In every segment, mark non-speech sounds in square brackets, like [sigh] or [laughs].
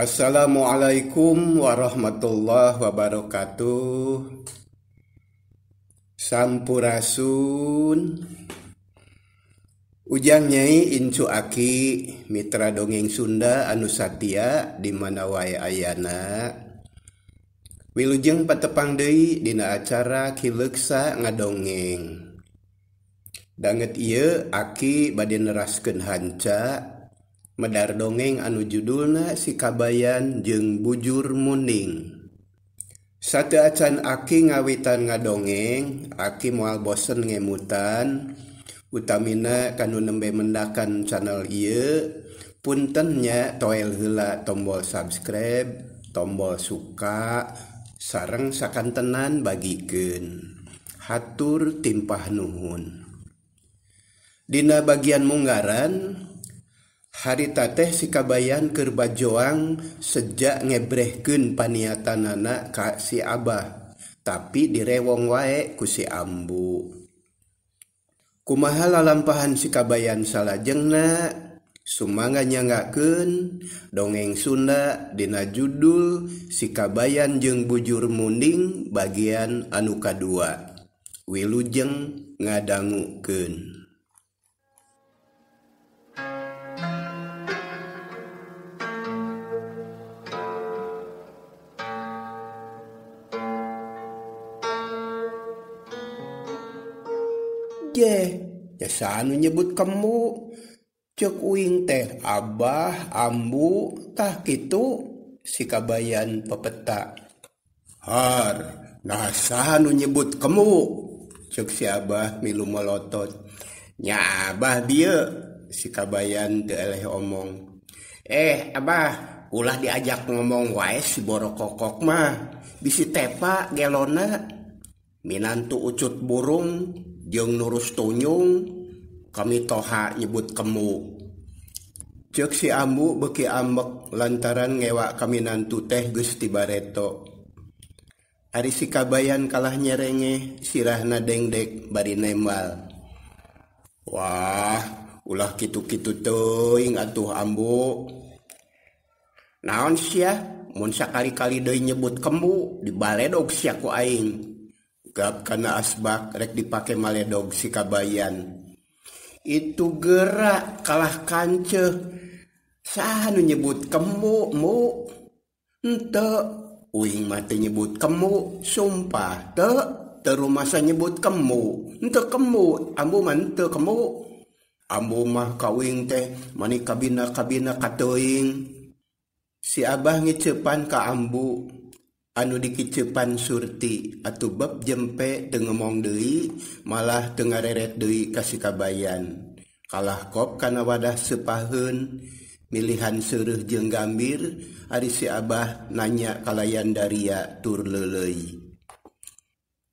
Assalamualaikum warahmatullah wabarakatuhsuraun ujangnyai Incu aki Mitra dongeng Sunda anus Saya di mana wa Ayana Wiujeng Patepang Dei dina acara kileksa ngadongeng banget ye aki badin nerasken hanca di Madar dongeng anujuddulna sikabayan jeng bujurmuning Sa acan aki ngawitan ngadogeng aki mual bosen ngeemutan Utamina kanu nembe mendakan channel y puntennya toil hela tombol subscribe tombol suka sarengskan tenan bagiken Haur timpah Nuhun Dina bagian munggaran. haritate teh sikabayan Kerbajoang sejak ngebrehken paniatan anak Kak si Abah tapi direwong waek kusi Ambu kumahala lampahan sikabayan salajengna Suanganya nggakken dongeng sunna Dina judul sikabayan jeng bujur munding bagian anuka 2 Wiujeng ngadangguken. de jasanyebut kamu cukwin Abah ambambutah itu sikabayan pepeta Harhannyebut kamu cuk si Abah minuu melottonnya Abah dia sikabaan keleh omong eh Abah ulah diajak ngomong waesboro kokko mah bisi teva gelona Minantu wucut burung di nurrus tunyum kami toha nyebut kemu ce si ambu beki ambek lantaran ngewa kaminantu teh gusti bareto hari sikabayan kalah nyerenya sirah na dengdekk bari Nemal Wah ulah gitukitu atuh amb naon siah Musa kalikali nyebut kemu di Balledo siku aing karena asbak rek dipakai maledog si kabayan itu gerak kalah kance sahanu nyebut kemu mu ente uing mati nyebut kemu sumpah te terumasa nyebut kemu ente kemu ambu mante kemu ambu mah kawing teh mani kabina kabina katoing si abah ngecepan ka ambu anu dikcepan surti atau bab jempe dengemmoong Dei malahtengahre red Dowi kasihkabayan kalah kop karena wadah sepahun milihan suruh je Gambir isi Abah nanya kalalayan dari yaatur lelei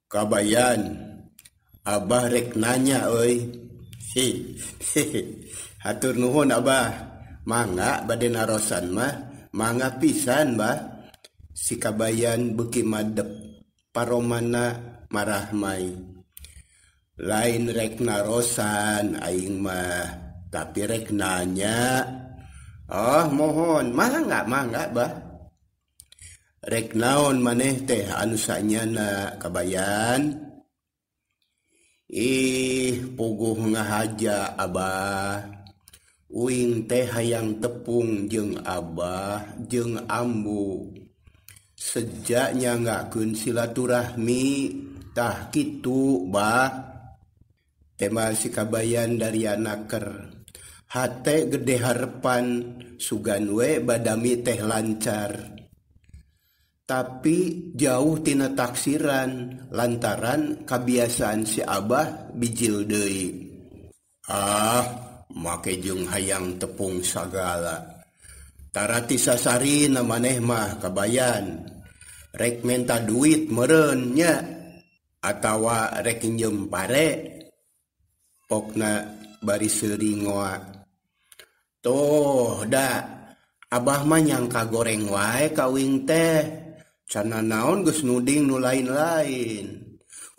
Kayan Abah rek nanya oi aturhon Abah manga baden narosan mah manga pisan Bah sikabayan bekimadek paramana marahmai lain regnarosan aingmah tapi regnanya Oh mohon mana nggakregnaon maneh tehan usanyanakababayan Ih pugungh ngahaja Abah winging teh yang tepung jeung Abah jeung ambambuuh sejaknya nggak ngakun silaturahmi tah kitu bah tema sikabayan dari anaker hate gede harapan sugan we badami teh lancar tapi jauh tina taksiran lantaran kebiasaan si abah bijil deui ah make jeung hayang tepung sagala ratisasari na manehmah kebayan regmenta duit merenya akawa reking jemparepokna barising ngoak Toda Abah menyang ka goreng wae kawing teh sana naongus nuding nu lain-lain.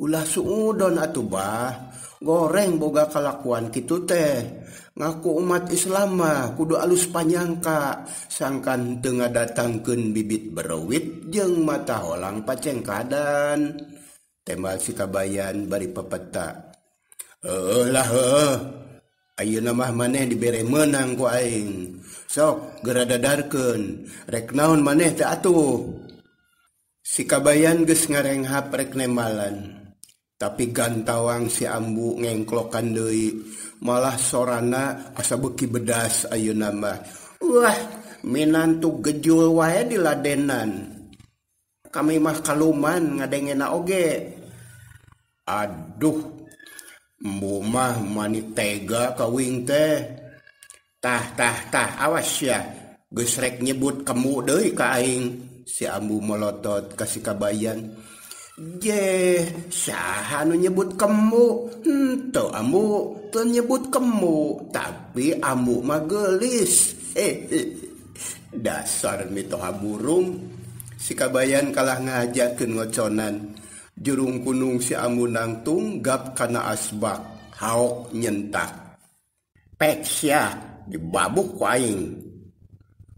lah su don atubah goreng boga kalakuan kit teh ngaku umat Islam kudu alus panyangka sangkan tengah datangken bibit berowit je mata holang paceenng keadaan Temal sikabayan bari pepetalah Ayu namah maneh diberreng menang kuing sok geradadarken reknaun maneh tauh Sikabayan ges ngareng ha rekne malaan. tapi gantawang si ambu ngengklokan Dei malah soranana as buki bedas Ayu nama Wah Minantuk gejuwah diladenan kami mah kal luman nga-ngenak oge Aduh mumah mantega kauwintahtahtah awas ya gesrek nyebut kamui kaing si ambu melotot kasihkabayan Jeh, saha nu nyebut kamu, Henteu hmm, amu teu nyebut kamu, tapi amu magelis. [laughs] Dasar mitoha burung, si kabayan kalah ngajak ngoconan. Jurung kunung si amu nangtung gap kana asbak, haok nyentak. Peksya dibabuk ku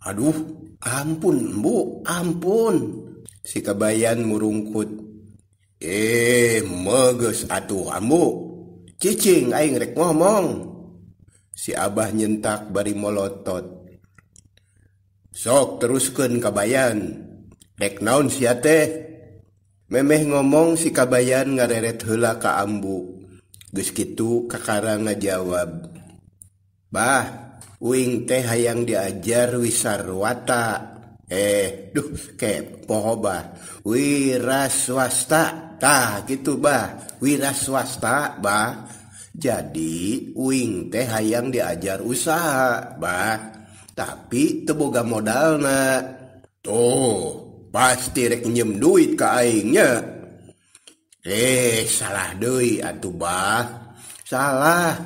Aduh, ampun, Bu, ampun. Si kabayan murungkut eh meges atuh amu ccing ayrek ngomong si Abah nyentak bari molotott sok terus ke kabayanrek naun site Meeh ngomong sikabayan ngareret hela kaambu geitu keka nga jawab Bah winging teh hayang diajar wisar watta eh Duba wiras swastatah gitu bahh wiras swasta Bah jadi winging tehH yang diajar usaha Bah tapi teboga modalnya tuh pasti reknyem duit kanya eh salah Doi An bahh salah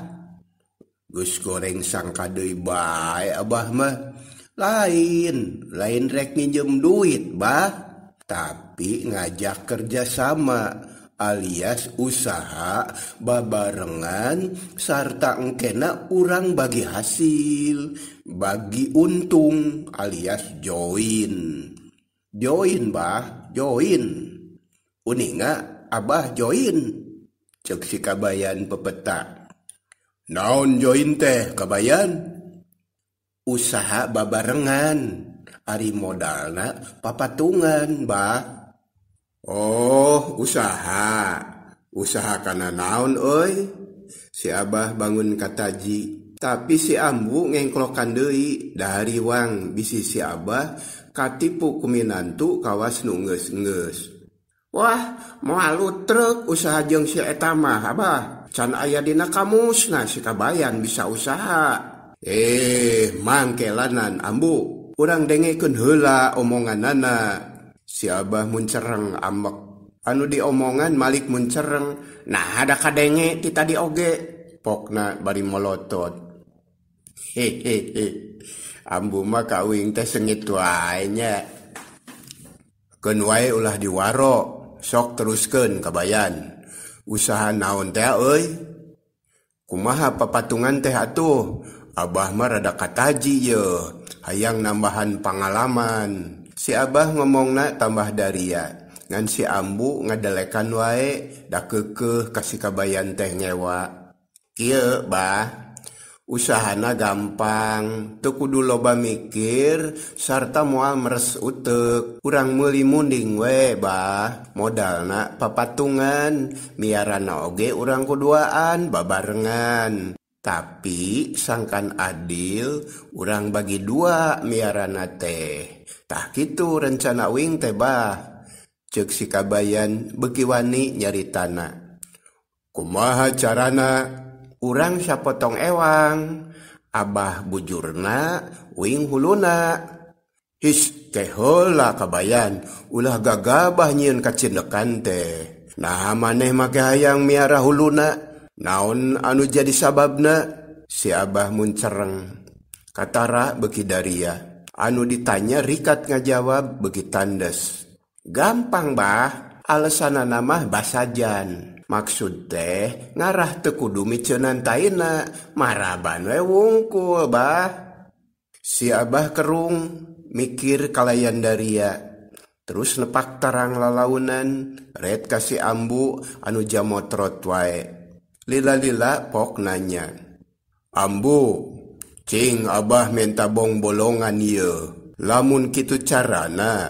Gus goreng sangka Doi bye Abahmah kita lain lain regnijem duit Bah tapi ngajak kerjasama alias usaha Barengan sarta egkenak kurangrang bagi hasil bagi untung alias join join Bah join unik nggak Abah join ceksikabayan pepetak naon join teh Kabayan usaha babarengan Arimodna papatngan Mbak Oh usaha usaha karena naon oi si Abah bangun kataji tapi si ambu ngengklokan Dei dari uwang bisi si Abahkatiukumintuk kawas nunge-nge Wah mau lu truk usaha je simah Abah Can ayadina kamus nah sika bayang bisa usaha ya he mangkellanan ambu kurang dengeken hela omongan nana si Abah Muncereng amek anu di omongan Malikmunncereng Nah adakah denge kita dioge pokna bari melotott hehe ambu maka wing teh sengit waken wa ulah di waro sok teruskenkababayan usaha naon T kumaha pepatungan teh tuh untuk Abah meradaka haji ye ayaang nambahan pangalaman si Abah ngomong na tambah daria nga si ambu ngadalekan waedak ke ke kasihkabayan teh nyewa I bah ushana gampang tekudu loba mikir sarta mua meres ute kurang muli munding wee bah modal na papatungan miara naoge u kuduaan babangan. tapi sangkan adil urang bagi dua miara natah itu rencana wing tebah cuksikabayan bekiwani nyeri tanah kumaha carana urangsya potong ewang Abah bujurna winghulna hiskeholakabayan ulah gagaah nyiun kacin dekan teh Nah maneh magang miarahulna, naun anu jadi sababna Si Abah muncereng katara beki Darya Anu ditanya rikat ngajawab begitu tandasgammpangbah alana nama bahasajan Maksud teh ngarah tekudumicnan taina maraban we wongku Ba Si Abah kerung mikirkalayan Darya Ter nepak terang lelaunan red kasih ambu anu jammo trot wae. la-lila poknanya Ambu Ching Abah min tabong bolongan y lamun kitu carana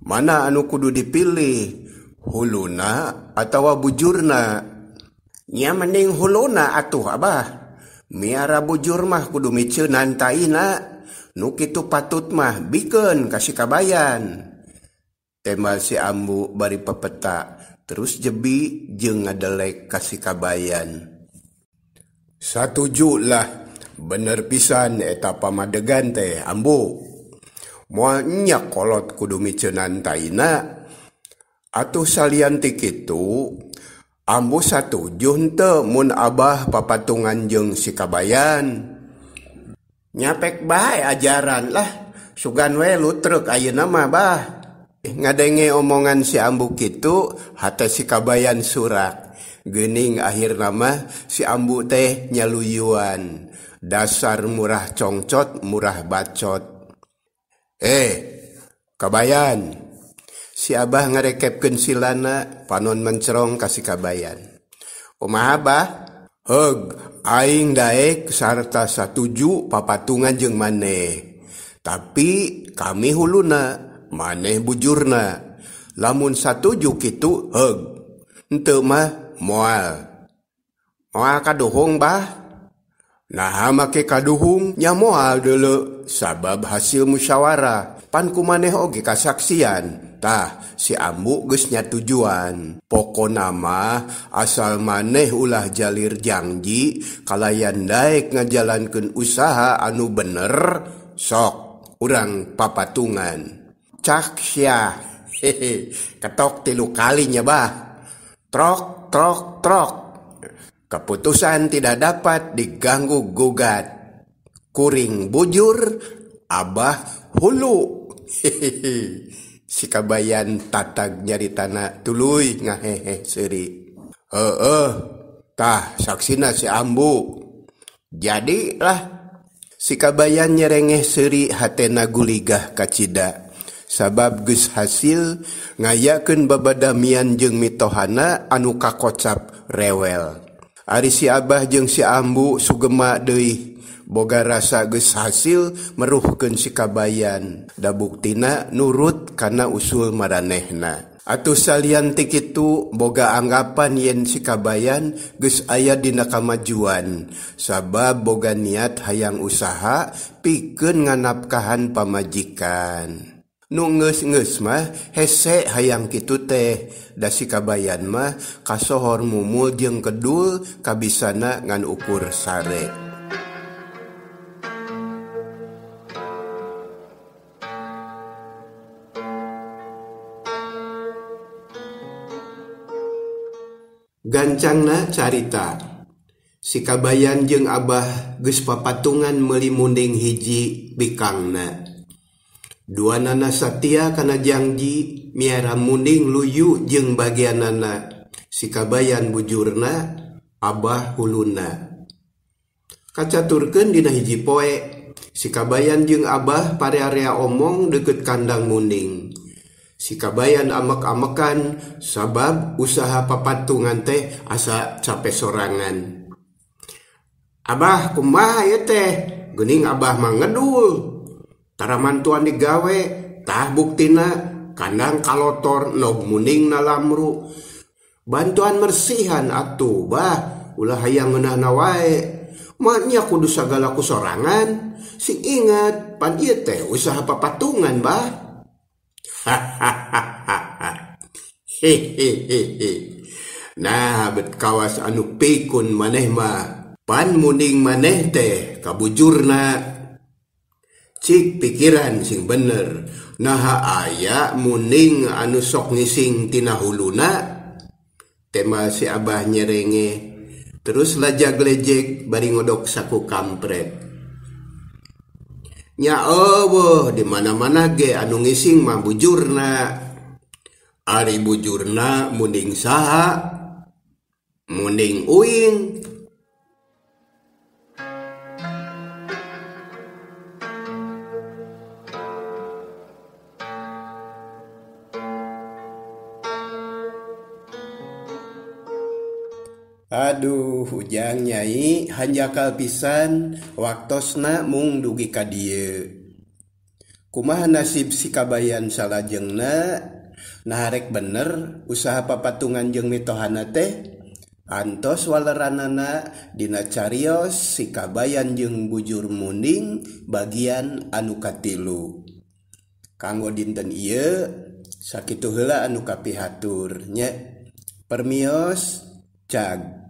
mana anu kudu dipilihhulna atau wabu jurnanya meninghulna atuh Abah Miara bujur mah kudu miunanntaina Nukitu patut mah biken kasihkabayan Te si ambu bari pepeta. jebi je nga kakabayan satujulah bener pisaneta pamadegante Ambu semuanya kolot kudumicina Atuh saliantik itu Ambu satu jute Mu Abah papaunganjeng sikabayan nyapek baik ajaran lah Suganwe lu truk A nama Abah ngadenge omongan si ambbuk gitu hatta sikabayan surak Gening akhir ramah si ambbuk teh nyaluyuan Dasar murah congcot murah baco Eh Kabayan Si Abah ngrekepken silana panon mencerong kasihkabayan. Omah hug aingndaek sarta satuju papatungan jeung maneh tapi kamihulna, maneh bujurna lamun satujutu hog te mah mual Ma ka dohong bah Naha make ka duhungnya mual dulu sabab hasil musyawara panku maneh oge kasaksiantah si amambugusnya tujuan Pok nama asal maneh ulah jalir janji kallayanndaik ngajalanke usaha anu bener sok urang papatungan. Caksia. Ya. Hehe, ketok tilu kalinya bah. Trok, trok, trok. Keputusan tidak dapat diganggu gugat. Kuring bujur, abah hulu. Hehehe. Si kabayan tatag nyari tanah tuluy ngahehe seri. eh, tah saksina si ambu. Jadilah si kabayan nyerengeh seri hatena guligah kacida. Sabab geus hasil ngayken baba daian je mitohana anuka kocap rewel Ari Si Abah jeung siambu sugemak dewi Boga rasa geus hasil meruh ke sikabayan dabuktina nurut karena usul marehna Atus saliantik itu boga anggapan yen sikabayan ges ayatdina kamjuan Sabab-boga niat hayang usaha piken nganap kahan pamajikan. ngenges mah hesek hayang Kitu teh da sikabayan mah kasso hormumu jeng keddul kabisana ngan ukur sare Gancangna carita Sikabayan jeng Abah gespapatungan melimunding hiji bikanna. Du nana Satya karena janji Miara munding luyu jeung bagian nana Sikabayan bujurna Abahhulna Kaca turken dihiji poek Sikabayan je Abah pari area omong deket kandang munding Sikabayan amek-amkan sabab usaha papatngan teh asa capek sorangan. Abahkumaye teh Gening Abah mangeddul. ramantan nih gawetahbuktina kandang kaltor nomuning nalamruk bantuan mesihan at bahh aha yang menana wae Maknya kudu segalaku soangan si ingat pagite usaha papatungan bahh [laughs] ha hehe nah bekawas anu pikun manehma panmuning maneh teh kabujurna ke pikiran sing bener nahha aya muning anus so sing Tihulna tema si Abah nyerenge terus lajeglejek Bardok saku kamprenya Oh dimana-mana ge anu ngi sing mabujurna Aribujurna munding saha munding Uwing kita Aduh hujangnyai hanjakal pisan waktuosnak mung dugi kadie kuma nasib sikabayan salahjengnah narek bener usaha papatungan jeng mitohana teh Santotoswalaranana Dina carrios sikabayan jeng bujur munding bagian anukalu kanggo dinten iye sakit hela anuka pihaaturnye permios Caggi